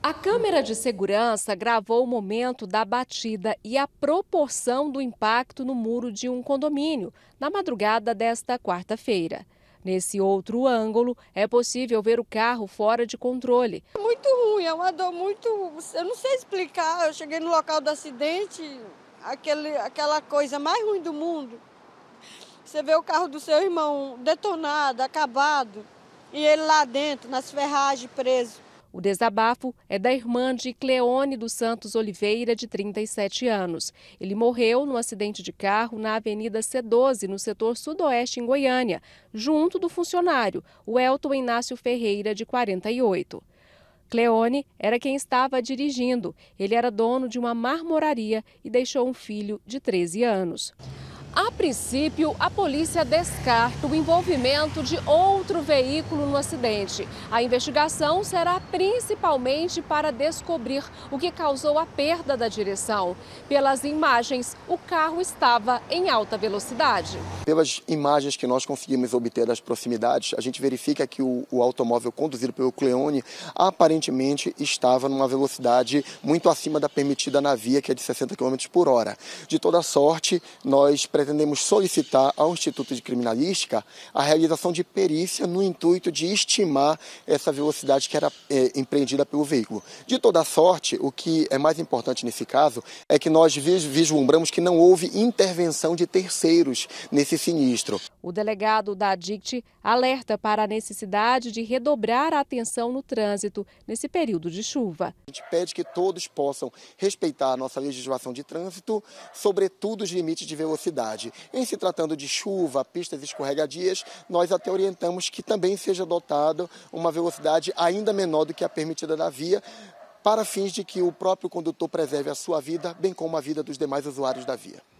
A câmera de segurança gravou o momento da batida e a proporção do impacto no muro de um condomínio, na madrugada desta quarta-feira. Nesse outro ângulo, é possível ver o carro fora de controle. É muito ruim, é uma dor muito. Eu não sei explicar. Eu cheguei no local do acidente, aquele, aquela coisa mais ruim do mundo. Você vê o carro do seu irmão detonado, acabado, e ele lá dentro, nas ferragens, preso. O desabafo é da irmã de Cleone dos Santos Oliveira, de 37 anos. Ele morreu num acidente de carro na Avenida C12, no setor sudoeste, em Goiânia, junto do funcionário, o Elton Inácio Ferreira, de 48. Cleone era quem estava dirigindo. Ele era dono de uma marmoraria e deixou um filho de 13 anos. A princípio, a polícia descarta o envolvimento de outro veículo no acidente. A investigação será principalmente para descobrir o que causou a perda da direção. Pelas imagens, o carro estava em alta velocidade. Pelas imagens que nós conseguimos obter das proximidades, a gente verifica que o, o automóvel conduzido pelo Cleone aparentemente estava numa velocidade muito acima da permitida na via, que é de 60 km por hora. De toda sorte, nós pretendemos solicitar ao Instituto de Criminalística a realização de perícia no intuito de estimar essa velocidade que era é, empreendida pelo veículo. De toda sorte, o que é mais importante nesse caso é que nós vislumbramos que não houve intervenção de terceiros nesse sinistro. O delegado da DICT alerta para a necessidade de redobrar a atenção no trânsito nesse período de chuva. A gente pede que todos possam respeitar a nossa legislação de trânsito, sobretudo os limites de velocidade cidade. Em se tratando de chuva, pistas escorregadias, nós até orientamos que também seja adotada uma velocidade ainda menor do que a permitida da via, para fins de que o próprio condutor preserve a sua vida, bem como a vida dos demais usuários da via.